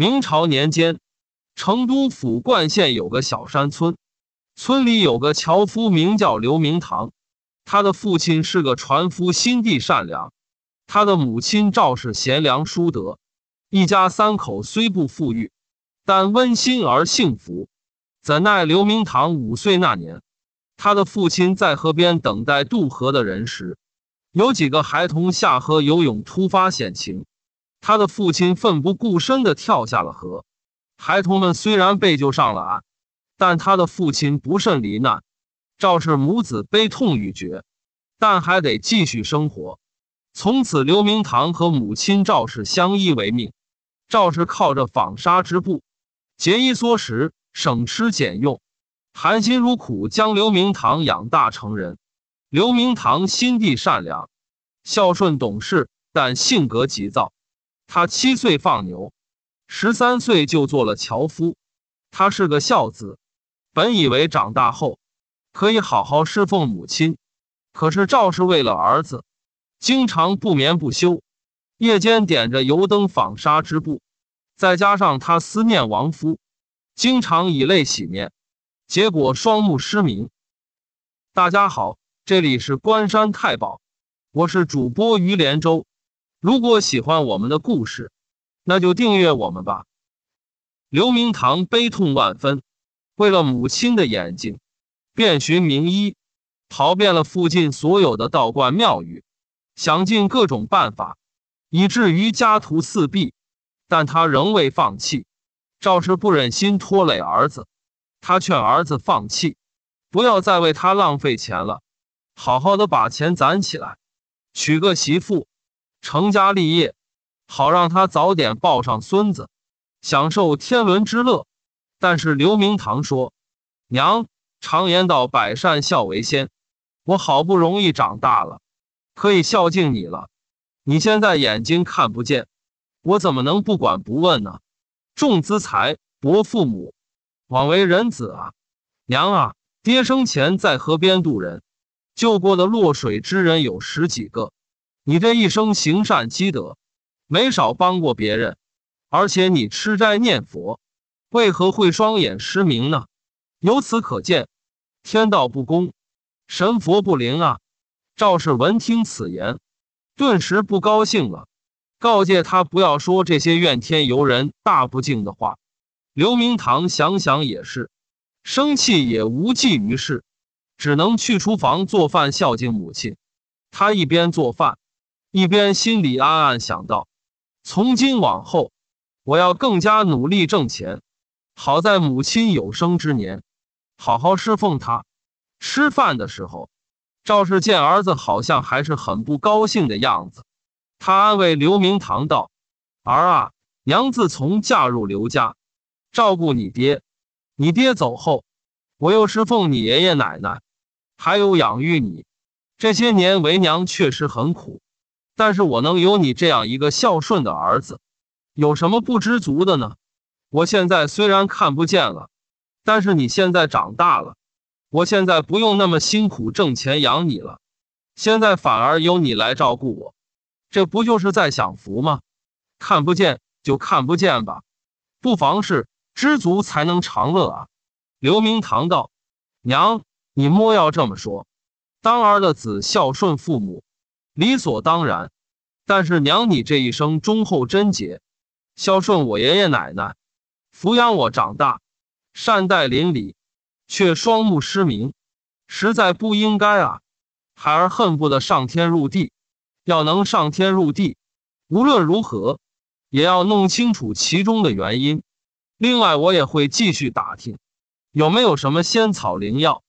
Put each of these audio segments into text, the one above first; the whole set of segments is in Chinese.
明朝年间，成都府灌县有个小山村，村里有个樵夫名叫刘明堂，他的父亲是个船夫，心地善良；他的母亲赵氏贤良淑德，一家三口虽不富裕，但温馨而幸福。怎奈刘明堂五岁那年，他的父亲在河边等待渡河的人时，有几个孩童下河游泳，突发险情。他的父亲奋不顾身地跳下了河，孩童们虽然被救上了岸，但他的父亲不慎罹难，赵氏母子悲痛欲绝，但还得继续生活。从此，刘明堂和母亲赵氏相依为命，赵氏靠着纺纱织布，节衣缩食，省吃俭用，含辛茹苦将刘明堂养大成人。刘明堂心地善良，孝顺懂事，但性格急躁。他七岁放牛，十三岁就做了樵夫。他是个孝子，本以为长大后可以好好侍奉母亲，可是赵氏为了儿子，经常不眠不休，夜间点着油灯纺纱织布，再加上他思念亡夫，经常以泪洗面，结果双目失明。大家好，这里是关山太保，我是主播于连州。如果喜欢我们的故事，那就订阅我们吧。刘明堂悲痛万分，为了母亲的眼睛，遍寻名医，跑遍了附近所有的道观庙宇，想尽各种办法，以至于家徒四壁。但他仍未放弃。赵氏不忍心拖累儿子，他劝儿子放弃，不要再为他浪费钱了，好好的把钱攒起来，娶个媳妇。成家立业，好让他早点抱上孙子，享受天伦之乐。但是刘明堂说：“娘，常言道百善孝为先，我好不容易长大了，可以孝敬你了。你现在眼睛看不见，我怎么能不管不问呢？重资财，薄父母，枉为人子啊！娘啊，爹生前在河边渡人，救过的落水之人有十几个。”你这一生行善积德，没少帮过别人，而且你吃斋念佛，为何会双眼失明呢？由此可见，天道不公，神佛不灵啊！赵氏闻听此言，顿时不高兴了，告诫他不要说这些怨天尤人、大不敬的话。刘明堂想想也是，生气也无济于事，只能去厨房做饭孝敬母亲。他一边做饭。一边心里暗暗想到，从今往后，我要更加努力挣钱，好在母亲有生之年，好好侍奉她。吃饭的时候，赵氏见儿子好像还是很不高兴的样子，他安慰刘明堂道：“儿啊，娘自从嫁入刘家，照顾你爹，你爹走后，我又侍奉你爷爷奶奶，还有养育你，这些年为娘确实很苦。”但是我能有你这样一个孝顺的儿子，有什么不知足的呢？我现在虽然看不见了，但是你现在长大了，我现在不用那么辛苦挣钱养你了，现在反而由你来照顾我，这不就是在享福吗？看不见就看不见吧，不妨事，知足才能长乐啊。刘明堂道：“娘，你莫要这么说，当儿的子孝顺父母。”理所当然，但是娘，你这一生忠厚贞洁，孝顺我爷爷奶奶，抚养我长大，善待邻里，却双目失明，实在不应该啊！孩儿恨不得上天入地，要能上天入地，无论如何也要弄清楚其中的原因。另外，我也会继续打听，有没有什么仙草灵药，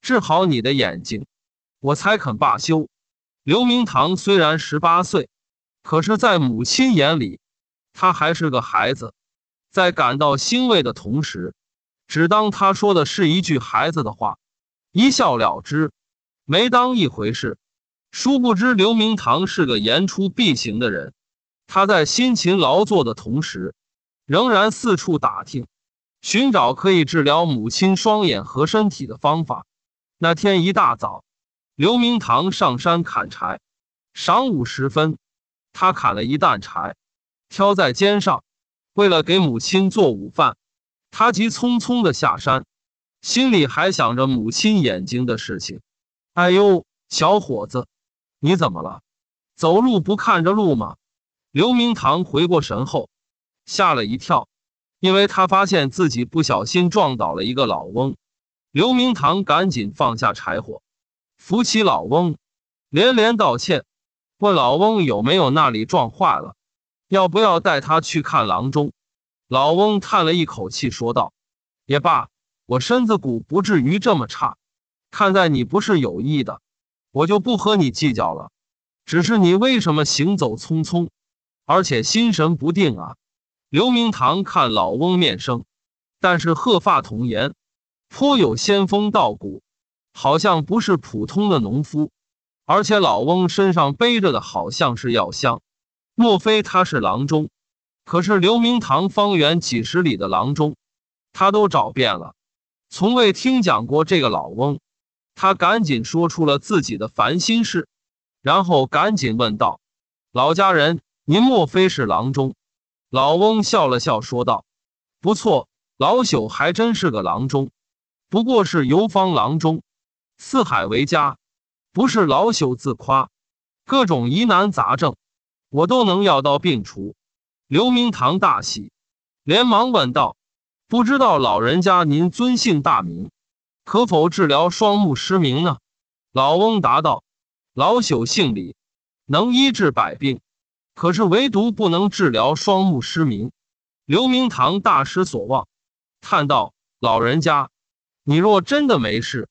治好你的眼睛，我才肯罢休。刘明堂虽然十八岁，可是，在母亲眼里，他还是个孩子。在感到欣慰的同时，只当他说的是一句孩子的话，一笑了之，没当一回事。殊不知，刘明堂是个言出必行的人。他在辛勤劳作的同时，仍然四处打听，寻找可以治疗母亲双眼和身体的方法。那天一大早。刘明堂上山砍柴，晌午时分，他砍了一担柴，挑在肩上。为了给母亲做午饭，他急匆匆的下山，心里还想着母亲眼睛的事情。哎呦，小伙子，你怎么了？走路不看着路吗？刘明堂回过神后，吓了一跳，因为他发现自己不小心撞倒了一个老翁。刘明堂赶紧放下柴火。扶起老翁，连连道歉，问老翁有没有那里撞坏了，要不要带他去看郎中。老翁叹了一口气，说道：“也罢，我身子骨不至于这么差，看在你不是有意的，我就不和你计较了。只是你为什么行走匆匆，而且心神不定啊？”刘明堂看老翁面生，但是鹤发童颜，颇有仙风道骨。好像不是普通的农夫，而且老翁身上背着的好像是药箱，莫非他是郎中？可是刘明堂方圆几十里的郎中，他都找遍了，从未听讲过这个老翁。他赶紧说出了自己的烦心事，然后赶紧问道：“老家人，您莫非是郎中？”老翁笑了笑说道：“不错，老朽还真是个郎中，不过是游方郎中。”四海为家，不是老朽自夸，各种疑难杂症，我都能药到病除。刘明堂大喜，连忙问道：“不知道老人家您尊姓大名，可否治疗双目失明呢？”老翁答道：“老朽姓李，能医治百病，可是唯独不能治疗双目失明。”刘明堂大失所望，叹道：“老人家，你若真的没事。”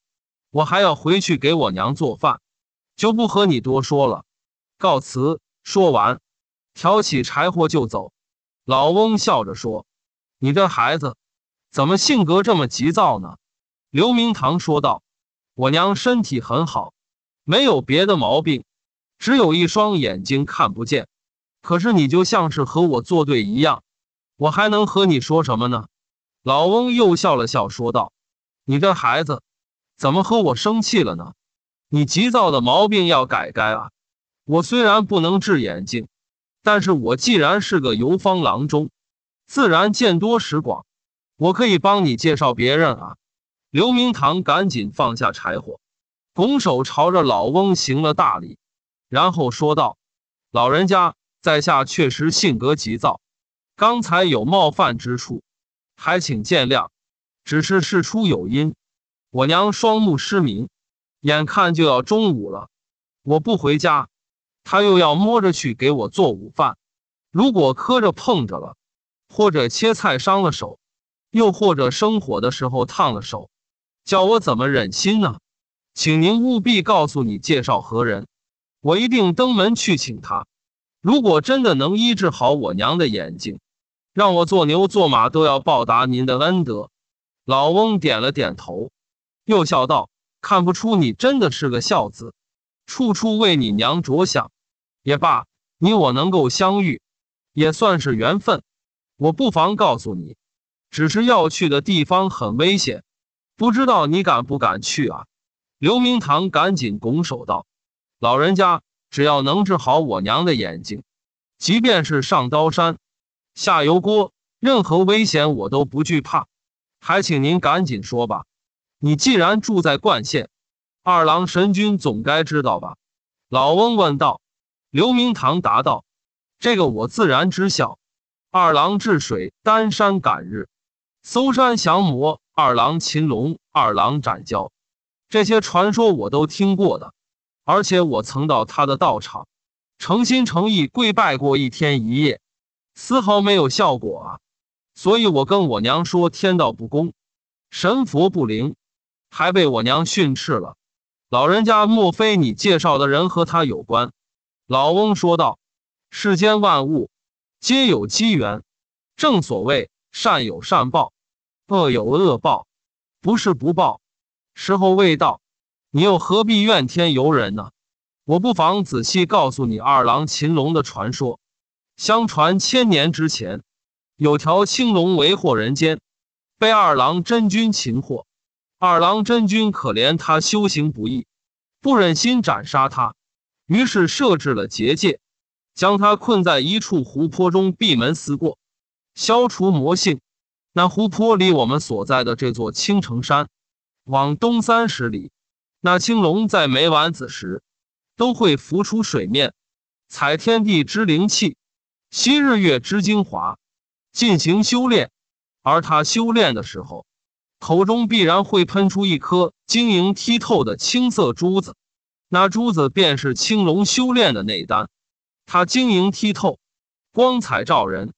我还要回去给我娘做饭，就不和你多说了，告辞。说完，挑起柴火就走。老翁笑着说：“你这孩子，怎么性格这么急躁呢？”刘明堂说道：“我娘身体很好，没有别的毛病，只有一双眼睛看不见。可是你就像是和我作对一样，我还能和你说什么呢？”老翁又笑了笑说道：“你这孩子。”怎么和我生气了呢？你急躁的毛病要改改啊！我虽然不能治眼睛，但是我既然是个游方郎中，自然见多识广，我可以帮你介绍别人啊！刘明堂赶紧放下柴火，拱手朝着老翁行了大礼，然后说道：“老人家，在下确实性格急躁，刚才有冒犯之处，还请见谅。只是事出有因。”我娘双目失明，眼看就要中午了，我不回家，她又要摸着去给我做午饭。如果磕着碰着了，或者切菜伤了手，又或者生火的时候烫了手，叫我怎么忍心呢？请您务必告诉你介绍何人，我一定登门去请他。如果真的能医治好我娘的眼睛，让我做牛做马都要报答您的恩德。老翁点了点头。又笑道：“看不出你真的是个孝子，处处为你娘着想。也罢，你我能够相遇，也算是缘分。我不妨告诉你，只是要去的地方很危险，不知道你敢不敢去啊？”刘明堂赶紧拱手道：“老人家，只要能治好我娘的眼睛，即便是上刀山、下油锅，任何危险我都不惧怕。还请您赶紧说吧。”你既然住在灌县，二郎神君总该知道吧？老翁问道。刘明堂答道：“这个我自然知晓。二郎治水、丹山赶日、搜山降魔、二郎擒龙、二郎斩蛟，这些传说我都听过的。而且我曾到他的道场，诚心诚意跪拜过一天一夜，丝毫没有效果啊！所以我跟我娘说，天道不公，神佛不灵。”还被我娘训斥了，老人家，莫非你介绍的人和他有关？老翁说道：“世间万物，皆有机缘，正所谓善有善报，恶有恶报，不是不报，时候未到。你又何必怨天尤人呢？我不妨仔细告诉你二郎擒龙的传说。相传千年之前，有条青龙为祸人间，被二郎真君擒获。”二郎真君可怜他修行不易，不忍心斩杀他，于是设置了结界，将他困在一处湖泊中闭门思过，消除魔性。那湖泊离我们所在的这座青城山，往东三十里。那青龙在每晚子时，都会浮出水面，采天地之灵气，吸日月之精华，进行修炼。而他修炼的时候，口中必然会喷出一颗晶莹剔透的青色珠子，那珠子便是青龙修炼的内丹。它晶莹剔透，光彩照人。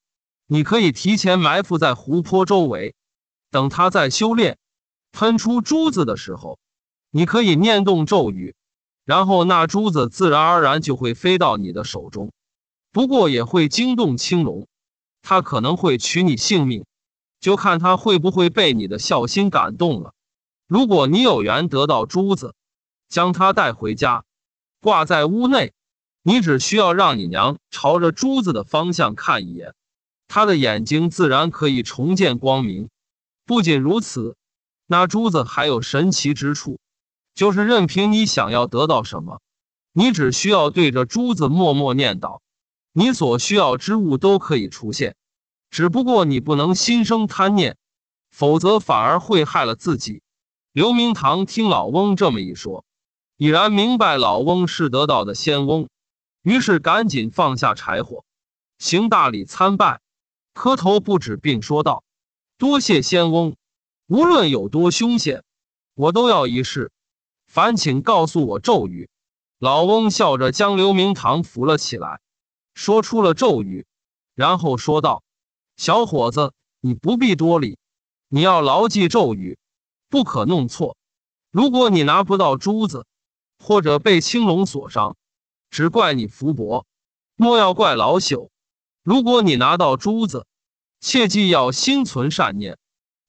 你可以提前埋伏在湖泊周围，等它在修炼、喷出珠子的时候，你可以念动咒语，然后那珠子自然而然就会飞到你的手中。不过也会惊动青龙，它可能会取你性命。就看他会不会被你的孝心感动了。如果你有缘得到珠子，将它带回家，挂在屋内，你只需要让你娘朝着珠子的方向看一眼，他的眼睛自然可以重见光明。不仅如此，那珠子还有神奇之处，就是任凭你想要得到什么，你只需要对着珠子默默念叨，你所需要之物都可以出现。只不过你不能心生贪念，否则反而会害了自己。刘明堂听老翁这么一说，已然明白老翁是得道的仙翁，于是赶紧放下柴火，行大礼参拜，磕头不止，并说道：“多谢仙翁，无论有多凶险，我都要一试。烦请告诉我咒语。”老翁笑着将刘明堂扶了起来，说出了咒语，然后说道。小伙子，你不必多礼。你要牢记咒语，不可弄错。如果你拿不到珠子，或者被青龙所伤，只怪你福薄，莫要怪老朽。如果你拿到珠子，切记要心存善念，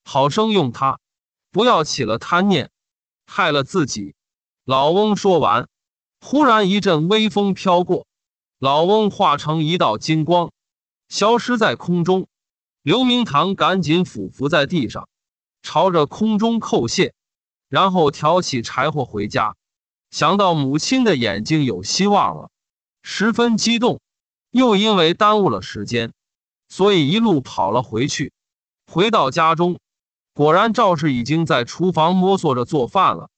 好生用它，不要起了贪念，害了自己。老翁说完，忽然一阵微风飘过，老翁化成一道金光，消失在空中。刘明堂赶紧俯伏在地上，朝着空中叩谢，然后挑起柴火回家。想到母亲的眼睛有希望了，十分激动。又因为耽误了时间，所以一路跑了回去。回到家中，果然赵氏已经在厨房摸索着做饭了。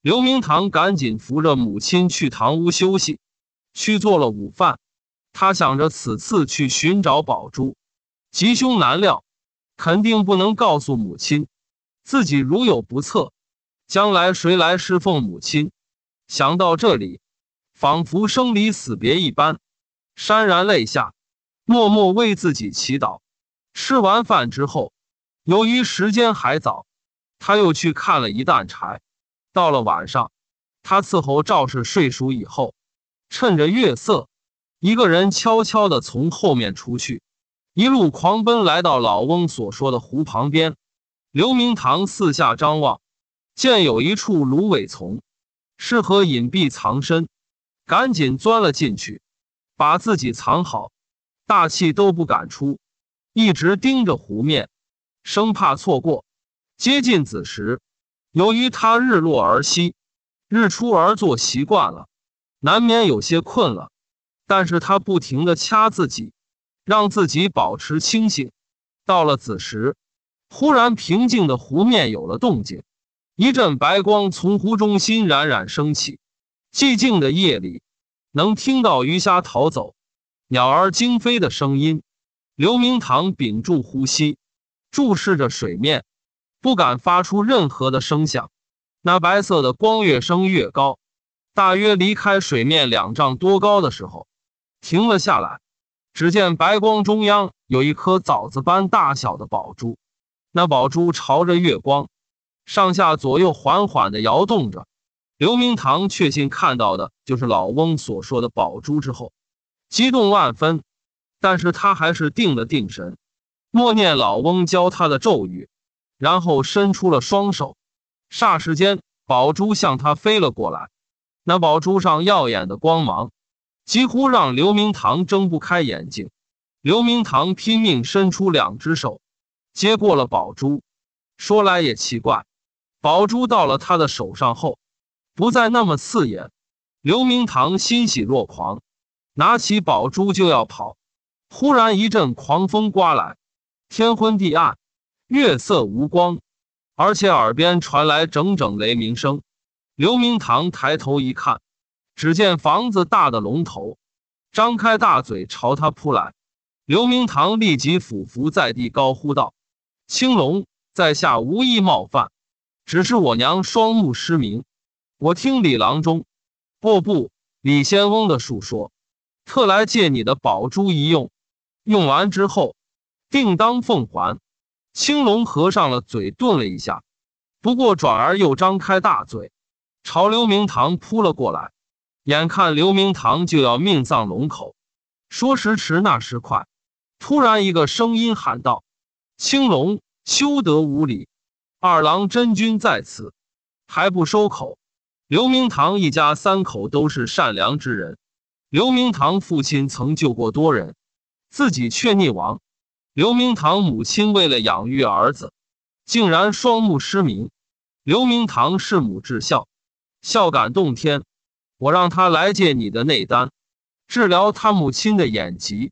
刘明堂赶紧扶着母亲去堂屋休息，去做了午饭。他想着此次去寻找宝珠。吉凶难料，肯定不能告诉母亲。自己如有不测，将来谁来侍奉母亲？想到这里，仿佛生离死别一般，潸然泪下，默默为自己祈祷。吃完饭之后，由于时间还早，他又去看了一担柴。到了晚上，他伺候赵氏睡熟以后，趁着月色，一个人悄悄的从后面出去。一路狂奔来到老翁所说的湖旁边，刘明堂四下张望，见有一处芦苇丛，适合隐蔽藏身，赶紧钻了进去，把自己藏好，大气都不敢出，一直盯着湖面，生怕错过。接近子时，由于他日落而息，日出而作习惯了，难免有些困了，但是他不停的掐自己。让自己保持清醒。到了子时，忽然平静的湖面有了动静，一阵白光从湖中心冉冉升起。寂静的夜里，能听到鱼虾逃走、鸟儿惊飞的声音。刘明堂屏住呼吸，注视着水面，不敢发出任何的声响。那白色的光越升越高，大约离开水面两丈多高的时候，停了下来。只见白光中央有一颗枣子般大小的宝珠，那宝珠朝着月光，上下左右缓缓地摇动着。刘明堂确信看到的就是老翁所说的宝珠之后，激动万分，但是他还是定了定神，默念老翁教他的咒语，然后伸出了双手。霎时间，宝珠向他飞了过来，那宝珠上耀眼的光芒。几乎让刘明堂睁不开眼睛，刘明堂拼命伸出两只手，接过了宝珠。说来也奇怪，宝珠到了他的手上后，不再那么刺眼。刘明堂欣喜若狂，拿起宝珠就要跑。忽然一阵狂风刮来，天昏地暗，月色无光，而且耳边传来整整雷鸣声。刘明堂抬头一看。只见房子大的龙头张开大嘴朝他扑来，刘明堂立即俯伏在地，高呼道：“青龙，在下无意冒犯，只是我娘双目失明，我听李郎中、不不李仙翁的述说，特来借你的宝珠一用，用完之后，定当奉还。”青龙合上了嘴，顿了一下，不过转而又张开大嘴，朝刘明堂扑了过来。眼看刘明堂就要命丧龙口，说时迟，那时快，突然一个声音喊道：“青龙，休得无礼！二郎真君在此，还不收口！”刘明堂一家三口都是善良之人。刘明堂父亲曾救过多人，自己却溺亡。刘明堂母亲为了养育儿子，竟然双目失明。刘明堂弑母至孝，孝感动天。我让他来借你的内丹，治疗他母亲的眼疾。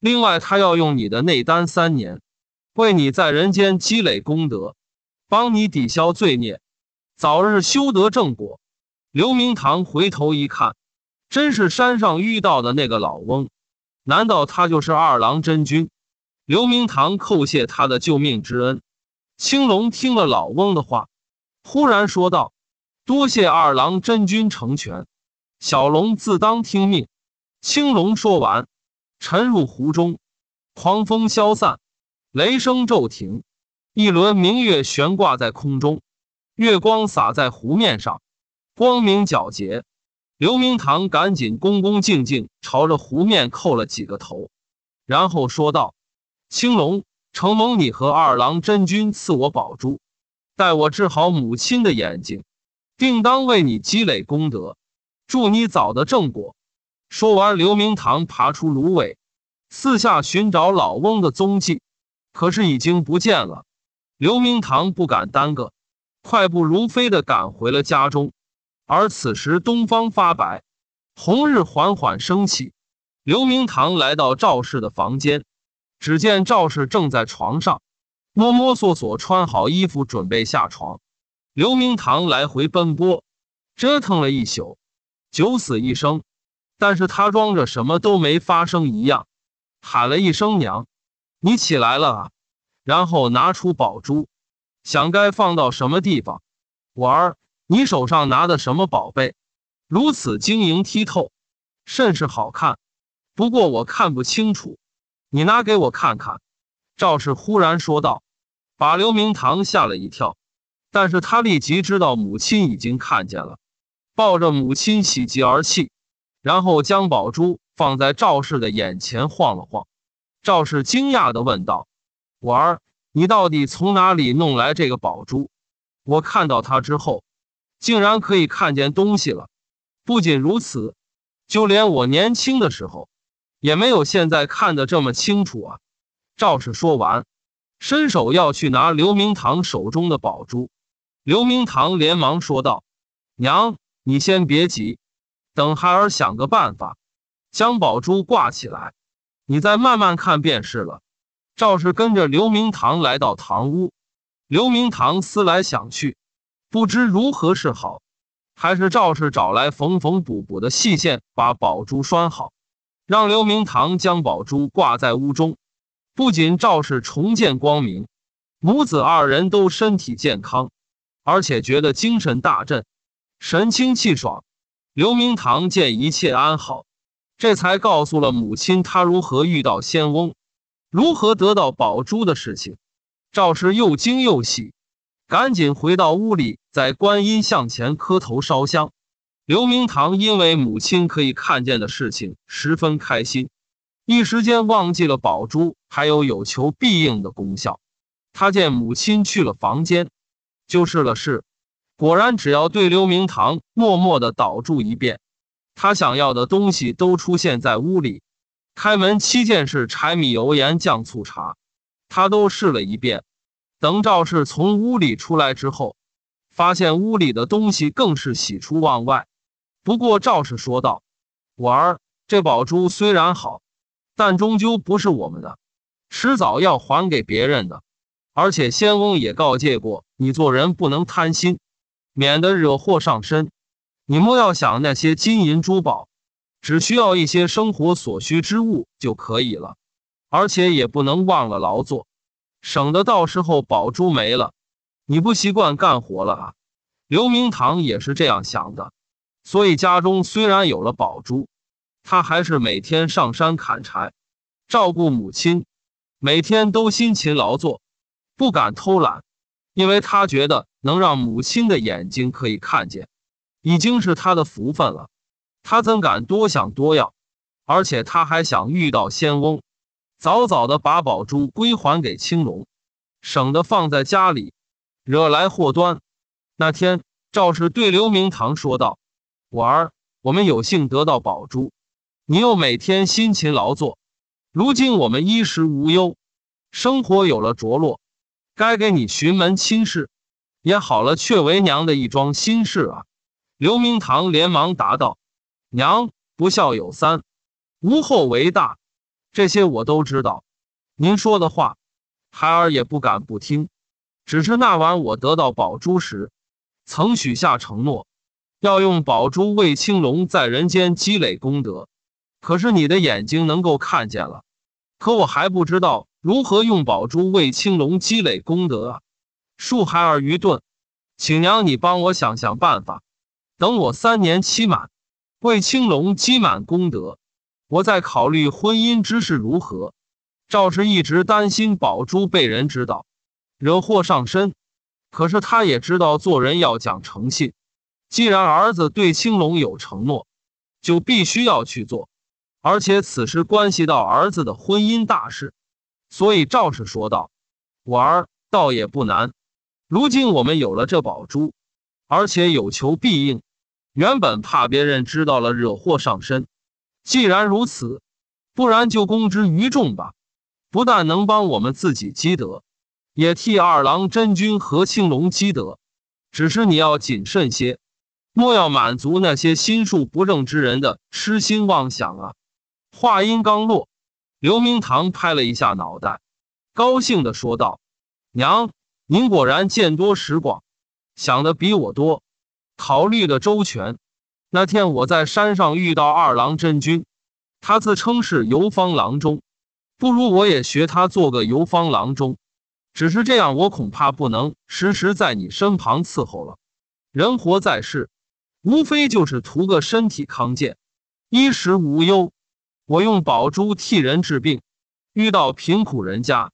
另外，他要用你的内丹三年，为你在人间积累功德，帮你抵消罪孽，早日修得正果。刘明堂回头一看，真是山上遇到的那个老翁。难道他就是二郎真君？刘明堂叩谢他的救命之恩。青龙听了老翁的话，忽然说道：“多谢二郎真君成全。”小龙自当听命。青龙说完，沉入湖中。狂风消散，雷声骤停，一轮明月悬挂在空中，月光洒在湖面上，光明皎洁。刘明堂赶紧恭恭敬敬朝着湖面叩了几个头，然后说道：“青龙，承蒙你和二郎真君赐我宝珠，待我治好母亲的眼睛，定当为你积累功德。”祝你早得正果。说完，刘明堂爬出芦苇，四下寻找老翁的踪迹，可是已经不见了。刘明堂不敢耽搁，快步如飞的赶回了家中。而此时东方发白，红日缓缓升起。刘明堂来到赵氏的房间，只见赵氏正在床上，摸摸索索穿好衣服准备下床。刘明堂来回奔波，折腾了一宿。九死一生，但是他装着什么都没发生一样，喊了一声“娘”，你起来了啊！然后拿出宝珠，想该放到什么地方。婉儿，你手上拿的什么宝贝？如此晶莹剔透，甚是好看。不过我看不清楚，你拿给我看看。”赵氏忽然说道，把刘明堂吓了一跳，但是他立即知道母亲已经看见了。抱着母亲喜极而泣，然后将宝珠放在赵氏的眼前晃了晃，赵氏惊讶地问道：“婉儿，你到底从哪里弄来这个宝珠？我看到它之后，竟然可以看见东西了。不仅如此，就连我年轻的时候，也没有现在看得这么清楚啊。”赵氏说完，伸手要去拿刘明堂手中的宝珠，刘明堂连忙说道：“娘。”你先别急，等孩儿想个办法，将宝珠挂起来，你再慢慢看便是了。赵氏跟着刘明堂来到堂屋，刘明堂思来想去，不知如何是好。还是赵氏找来缝缝补补的细线，把宝珠拴好，让刘明堂将宝珠挂在屋中。不仅赵氏重见光明，母子二人都身体健康，而且觉得精神大振。神清气爽，刘明堂见一切安好，这才告诉了母亲他如何遇到仙翁，如何得到宝珠的事情。赵氏又惊又喜，赶紧回到屋里，在观音像前磕头烧香。刘明堂因为母亲可以看见的事情，十分开心，一时间忘记了宝珠还有有求必应的功效。他见母亲去了房间，就试了试。果然，只要对刘明堂默默的倒注一遍，他想要的东西都出现在屋里。开门七件事，柴米油盐酱醋茶，他都试了一遍。等赵氏从屋里出来之后，发现屋里的东西更是喜出望外。不过赵氏说道：“婉儿，这宝珠虽然好，但终究不是我们的，迟早要还给别人的。而且仙翁也告诫过你，做人不能贪心。”免得惹祸上身，你莫要想那些金银珠宝，只需要一些生活所需之物就可以了，而且也不能忘了劳作，省得到时候宝珠没了，你不习惯干活了啊！刘明堂也是这样想的，所以家中虽然有了宝珠，他还是每天上山砍柴，照顾母亲，每天都辛勤劳作，不敢偷懒。因为他觉得能让母亲的眼睛可以看见，已经是他的福分了，他怎敢多想多要？而且他还想遇到仙翁，早早的把宝珠归还给青龙，省得放在家里，惹来祸端。那天，赵氏对刘明堂说道：“我儿，我们有幸得到宝珠，你又每天辛勤劳作，如今我们衣食无忧，生活有了着落。”该给你寻门亲事，也好了，却为娘的一桩心事啊。刘明堂连忙答道：“娘，不孝有三，无后为大，这些我都知道。您说的话，孩儿也不敢不听。只是那晚我得到宝珠时，曾许下承诺，要用宝珠为青龙在人间积累功德。可是你的眼睛能够看见了，可我还不知道。”如何用宝珠为青龙积累功德啊？恕孩儿愚钝，请娘你帮我想想办法。等我三年期满，为青龙积满功德，我再考虑婚姻之事如何。赵氏一直担心宝珠被人知道，惹祸上身。可是他也知道做人要讲诚信，既然儿子对青龙有承诺，就必须要去做。而且此事关系到儿子的婚姻大事。所以赵氏说道：“玩儿倒也不难，如今我们有了这宝珠，而且有求必应。原本怕别人知道了惹祸上身，既然如此，不然就公之于众吧。不但能帮我们自己积德，也替二郎真君和青龙积德。只是你要谨慎些，莫要满足那些心术不正之人的痴心妄想啊。”话音刚落。刘明堂拍了一下脑袋，高兴的说道：“娘，您果然见多识广，想的比我多，考虑的周全。那天我在山上遇到二郎真君，他自称是游方郎中，不如我也学他做个游方郎中。只是这样，我恐怕不能时时在你身旁伺候了。人活在世，无非就是图个身体康健，衣食无忧。”我用宝珠替人治病，遇到贫苦人家，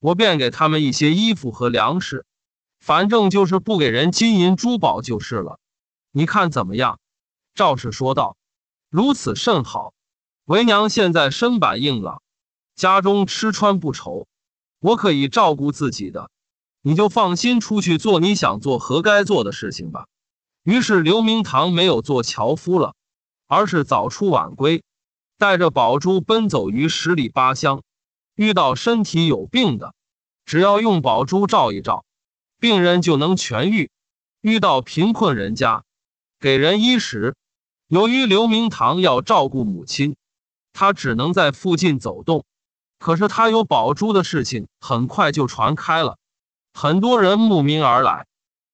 我便给他们一些衣服和粮食，反正就是不给人金银珠宝就是了。你看怎么样？”赵氏说道，“如此甚好。为娘现在身板硬朗，家中吃穿不愁，我可以照顾自己的。你就放心出去做你想做和该做的事情吧。”于是刘明堂没有做樵夫了，而是早出晚归。带着宝珠奔走于十里八乡，遇到身体有病的，只要用宝珠照一照，病人就能痊愈；遇到贫困人家，给人衣食。由于刘明堂要照顾母亲，他只能在附近走动。可是他有宝珠的事情很快就传开了，很多人慕名而来，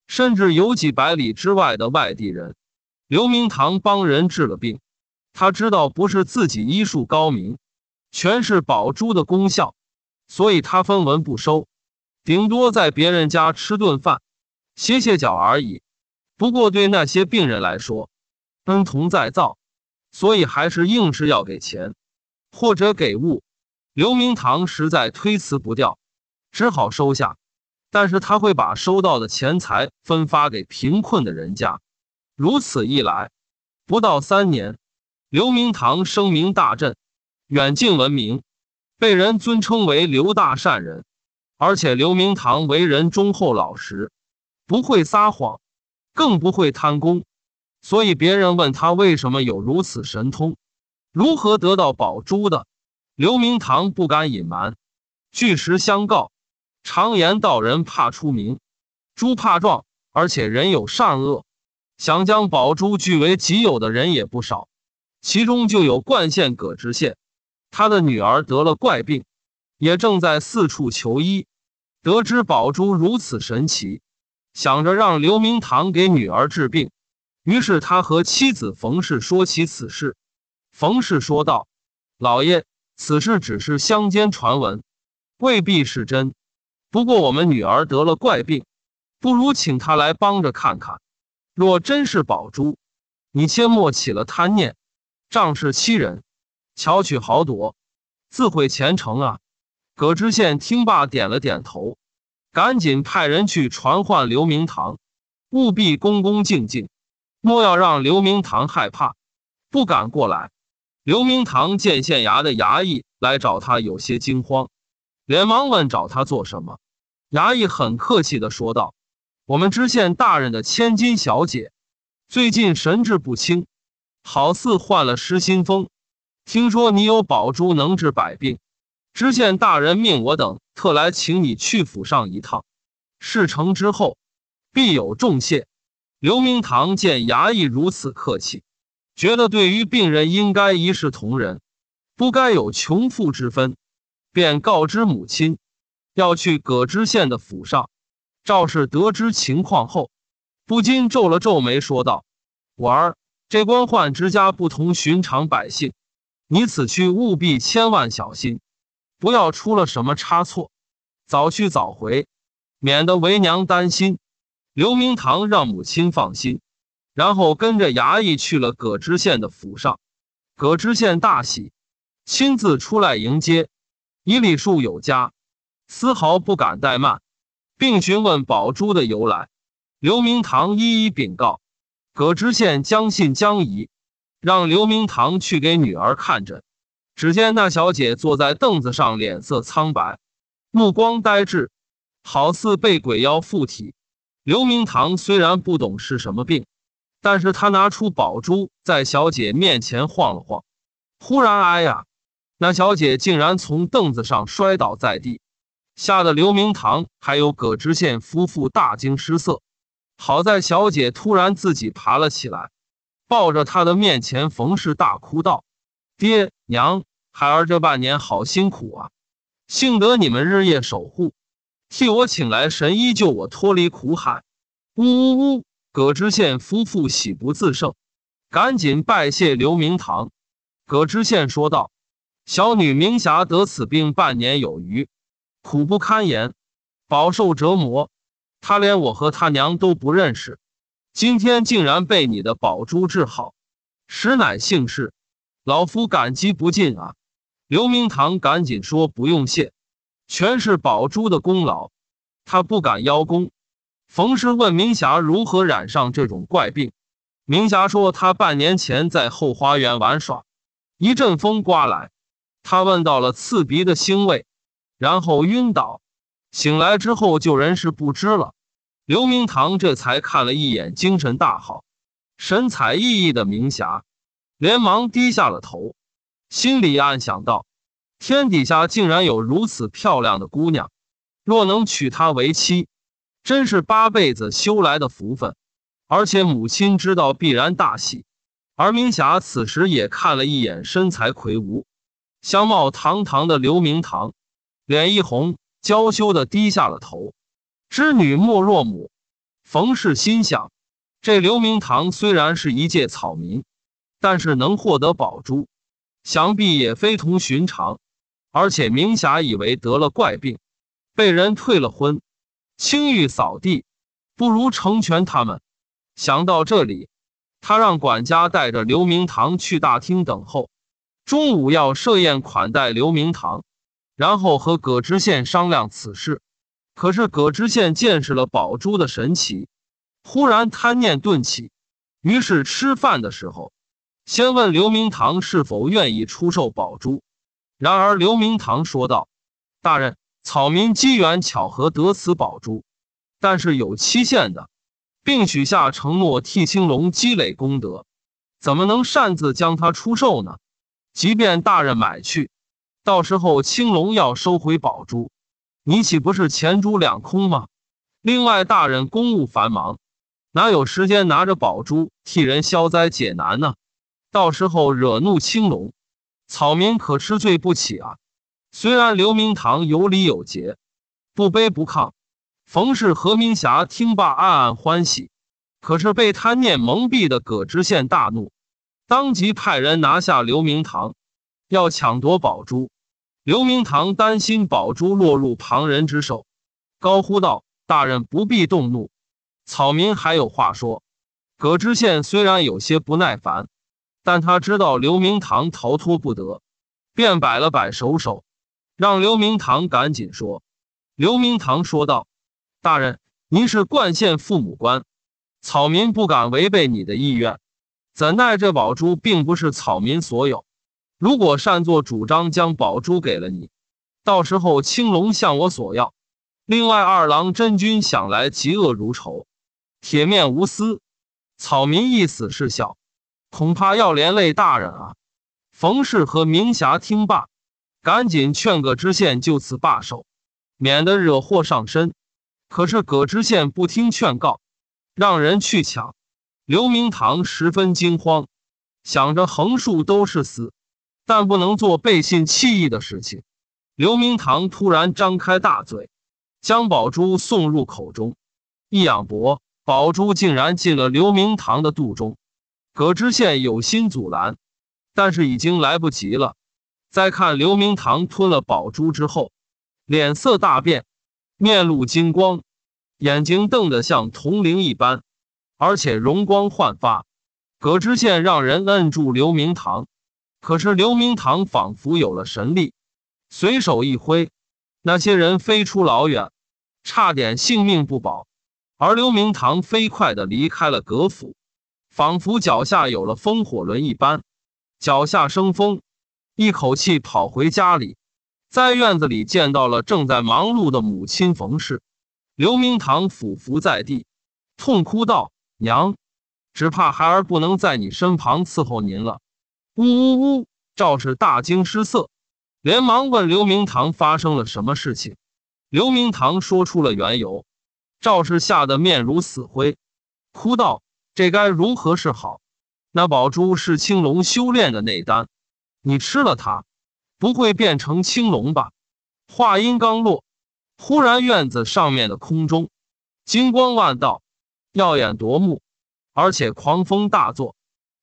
甚至有几百里之外的外地人。刘明堂帮人治了病。他知道不是自己医术高明，全是宝珠的功效，所以他分文不收，顶多在别人家吃顿饭，歇歇脚而已。不过对那些病人来说，恩同再造，所以还是硬是要给钱，或者给物。刘明堂实在推辞不掉，只好收下。但是他会把收到的钱财分发给贫困的人家。如此一来，不到三年。刘明堂声名大振，远近闻名，被人尊称为刘大善人。而且刘明堂为人忠厚老实，不会撒谎，更不会贪功。所以别人问他为什么有如此神通，如何得到宝珠的，刘明堂不敢隐瞒，据实相告。常言道：“人怕出名，猪怕壮。”而且人有善恶，想将宝珠据为己有的人也不少。其中就有冠县葛知县，他的女儿得了怪病，也正在四处求医。得知宝珠如此神奇，想着让刘明堂给女儿治病，于是他和妻子冯氏说起此事。冯氏说道：“老爷，此事只是乡间传闻，未必是真。不过我们女儿得了怪病，不如请他来帮着看看。若真是宝珠，你切莫起了贪念。”仗势欺人，巧取豪夺，自毁前程啊！葛知县听罢，点了点头，赶紧派人去传唤刘明堂，务必恭恭敬敬，莫要让刘明堂害怕，不敢过来。刘明堂见县衙的衙役来找他，有些惊慌，连忙问找他做什么。衙役很客气的说道：“我们知县大人的千金小姐，最近神志不清。”好似患了失心疯，听说你有宝珠能治百病，知县大人命我等特来请你去府上一趟，事成之后必有重谢。刘明堂见衙役如此客气，觉得对于病人应该一视同仁，不该有穷富之分，便告知母亲要去葛知县的府上。赵氏得知情况后，不禁皱了皱眉，说道：“婉儿。”这官宦之家不同寻常百姓，你此去务必千万小心，不要出了什么差错，早去早回，免得为娘担心。刘明堂让母亲放心，然后跟着衙役去了葛知县的府上。葛知县大喜，亲自出来迎接，以礼数有加，丝毫不敢怠慢，并询问宝珠的由来。刘明堂一一禀告。葛知县将信将疑，让刘明堂去给女儿看诊。只见那小姐坐在凳子上，脸色苍白，目光呆滞，好似被鬼妖附体。刘明堂虽然不懂是什么病，但是他拿出宝珠在小姐面前晃了晃。忽然，哎呀，那小姐竟然从凳子上摔倒在地，吓得刘明堂还有葛知县夫妇大惊失色。好在小姐突然自己爬了起来，抱着他的面前，冯氏大哭道：“爹娘，孩儿这半年好辛苦啊！幸得你们日夜守护，替我请来神医救我脱离苦海。”呜呜呜！葛知县夫妇喜不自胜，赶紧拜谢刘明堂。葛知县说道：“小女明霞得此病半年有余，苦不堪言，饱受折磨。”他连我和他娘都不认识，今天竟然被你的宝珠治好，实乃幸事，老夫感激不尽啊！刘明堂赶紧说：“不用谢，全是宝珠的功劳。”他不敢邀功。冯氏问明霞如何染上这种怪病，明霞说：“她半年前在后花园玩耍，一阵风刮来，她闻到了刺鼻的腥味，然后晕倒。”醒来之后就人事不知了，刘明堂这才看了一眼精神大好、神采奕奕的明霞，连忙低下了头，心里暗想道：“天底下竟然有如此漂亮的姑娘，若能娶她为妻，真是八辈子修来的福分。而且母亲知道必然大喜。”而明霞此时也看了一眼身材魁梧、相貌堂堂的刘明堂，脸一红。娇羞的低下了头。织女莫若母，冯氏心想：这刘明堂虽然是一介草民，但是能获得宝珠，想必也非同寻常。而且明霞以为得了怪病，被人退了婚，清誉扫地，不如成全他们。想到这里，他让管家带着刘明堂去大厅等候。中午要设宴款待刘明堂。然后和葛知县商量此事，可是葛知县见识了宝珠的神奇，忽然贪念顿起，于是吃饭的时候，先问刘明堂是否愿意出售宝珠。然而刘明堂说道：“大人，草民机缘巧合得此宝珠，但是有期限的，并许下承诺替青龙积累功德，怎么能擅自将它出售呢？即便大人买去。”到时候青龙要收回宝珠，你岂不是钱珠两空吗？另外，大人公务繁忙，哪有时间拿着宝珠替人消灾解难呢？到时候惹怒青龙，草民可吃罪不起啊！虽然刘明堂有礼有节，不卑不亢，冯氏何明霞听罢暗暗欢喜，可是被贪念蒙蔽的葛知县大怒，当即派人拿下刘明堂。要抢夺宝珠，刘明堂担心宝珠落入旁人之手，高呼道：“大人不必动怒，草民还有话说。”葛知县虽然有些不耐烦，但他知道刘明堂逃脱不得，便摆了摆手手，让刘明堂赶紧说。刘明堂说道：“大人，您是冠县父母官，草民不敢违背你的意愿。怎奈这宝珠并不是草民所有。”如果擅作主张将宝珠给了你，到时候青龙向我索要。另外，二郎真君想来嫉恶如仇，铁面无私，草民一死是小，恐怕要连累大人啊！冯氏和明霞听罢，赶紧劝葛知县就此罢手，免得惹祸上身。可是葛知县不听劝告，让人去抢。刘明堂十分惊慌，想着横竖都是死。但不能做背信弃义的事情。刘明堂突然张开大嘴，将宝珠送入口中，一仰脖，宝珠竟然进了刘明堂的肚中。葛知县有心阻拦，但是已经来不及了。再看刘明堂吞了宝珠之后，脸色大变，面露金光，眼睛瞪得像铜铃一般，而且容光焕发。葛知县让人摁住刘明堂。可是刘明堂仿佛有了神力，随手一挥，那些人飞出老远，差点性命不保。而刘明堂飞快地离开了葛府，仿佛脚下有了风火轮一般，脚下生风，一口气跑回家里，在院子里见到了正在忙碌的母亲冯氏。刘明堂伏伏在地，痛哭道：“娘，只怕孩儿不能在你身旁伺候您了。”呜呜呜！赵氏大惊失色，连忙问刘明堂发生了什么事情。刘明堂说出了缘由，赵氏吓得面如死灰，哭道：“这该如何是好？”那宝珠是青龙修炼的内丹，你吃了它，不会变成青龙吧？话音刚落，忽然院子上面的空中金光万道，耀眼夺目，而且狂风大作，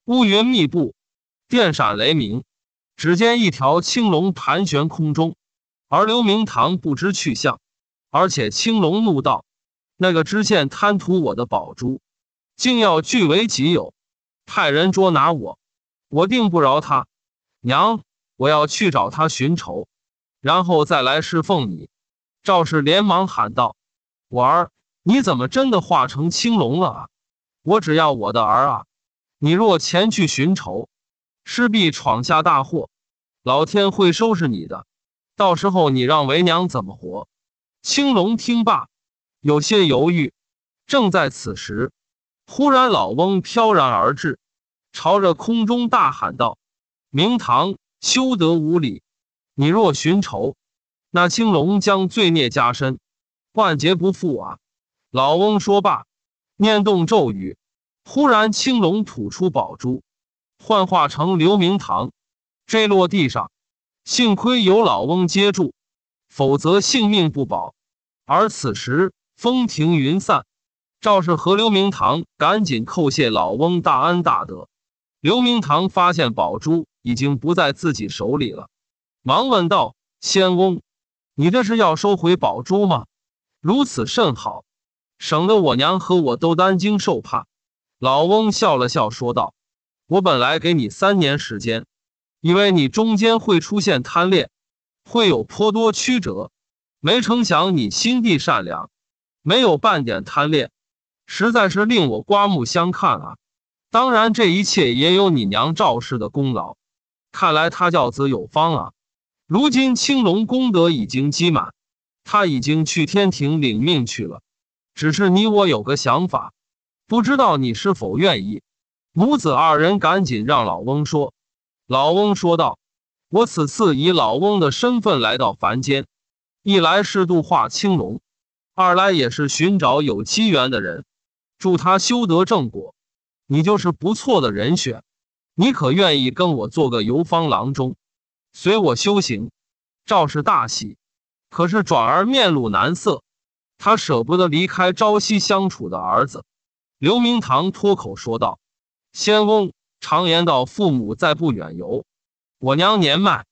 乌云密布。电闪雷鸣，只见一条青龙盘旋空中，而刘明堂不知去向。而且青龙怒道：“那个知县贪图我的宝珠，竟要据为己有，派人捉拿我，我定不饶他！娘，我要去找他寻仇，然后再来侍奉你。”赵氏连忙喊道：“我儿，你怎么真的化成青龙了啊？我只要我的儿啊！你若前去寻仇……”势必闯下大祸，老天会收拾你的，到时候你让为娘怎么活？青龙听罢，有些犹豫。正在此时，忽然老翁飘然而至，朝着空中大喊道：“明堂，休得无礼！你若寻仇，那青龙将罪孽加深，万劫不复啊！”老翁说罢，念动咒语，忽然青龙吐出宝珠。幻化成刘明堂，坠落地上，幸亏有老翁接住，否则性命不保。而此时风停云散，赵氏和刘明堂赶紧叩谢老翁大恩大德。刘明堂发现宝珠已经不在自己手里了，忙问道：“仙翁，你这是要收回宝珠吗？如此甚好，省得我娘和我都担惊受怕。”老翁笑了笑说道。我本来给你三年时间，以为你中间会出现贪恋，会有颇多曲折，没成想你心地善良，没有半点贪恋，实在是令我刮目相看啊！当然，这一切也有你娘赵氏的功劳，看来她教子有方啊！如今青龙功德已经积满，他已经去天庭领命去了。只是你我有个想法，不知道你是否愿意。母子二人赶紧让老翁说，老翁说道：“我此次以老翁的身份来到凡间，一来是度化青龙，二来也是寻找有机缘的人，助他修得正果。你就是不错的人选，你可愿意跟我做个游方郎中，随我修行？”赵氏大喜，可是转而面露难色，他舍不得离开朝夕相处的儿子。刘明堂脱口说道。仙翁，常言道：“父母在，不远游。”我娘年迈，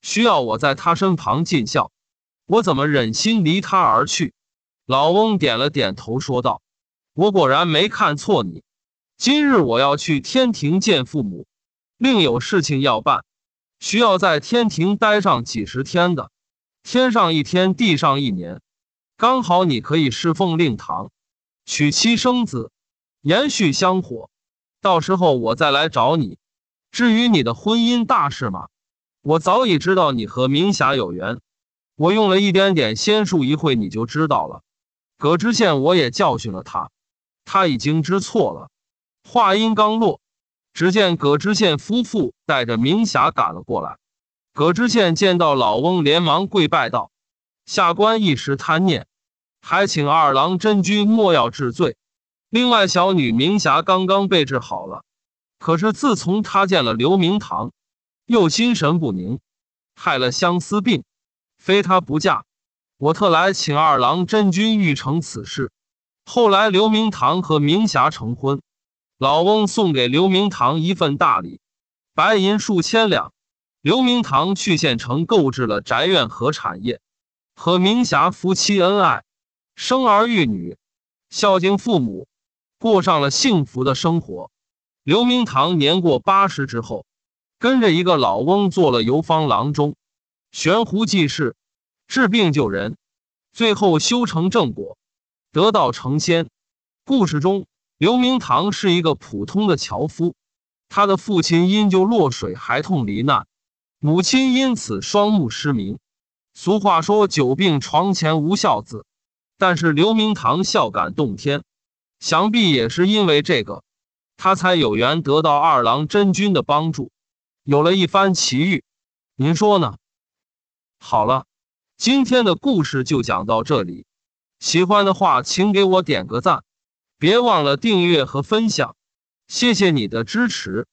需要我在她身旁尽孝，我怎么忍心离她而去？老翁点了点头，说道：“我果然没看错你。今日我要去天庭见父母，另有事情要办，需要在天庭待上几十天的，天上一天，地上一年，刚好你可以侍奉令堂，娶妻生子，延续香火。”到时候我再来找你。至于你的婚姻大事嘛，我早已知道你和明霞有缘。我用了一点点仙术，一会你就知道了。葛知县，我也教训了他，他已经知错了。话音刚落，只见葛知县夫妇带着明霞赶了过来。葛知县见到老翁，连忙跪拜道：“下官一时贪念，还请二郎真君莫要治罪。”另外，小女明霞刚刚被治好了，可是自从她见了刘明堂，又心神不宁，害了相思病，非她不嫁，我特来请二郎真君玉成此事。后来，刘明堂和明霞成婚，老翁送给刘明堂一份大礼，白银数千两。刘明堂去县城购置了宅院和产业，和明霞夫妻恩爱，生儿育女，孝敬父母。过上了幸福的生活。刘明堂年过八十之后，跟着一个老翁做了游方郎中，悬壶济世，治病救人，最后修成正果，得道成仙。故事中，刘明堂是一个普通的樵夫，他的父亲因就落水孩痛罹难，母亲因此双目失明。俗话说“久病床前无孝子”，但是刘明堂孝感动天。想必也是因为这个，他才有缘得到二郎真君的帮助，有了一番奇遇。您说呢？好了，今天的故事就讲到这里。喜欢的话，请给我点个赞，别忘了订阅和分享，谢谢你的支持。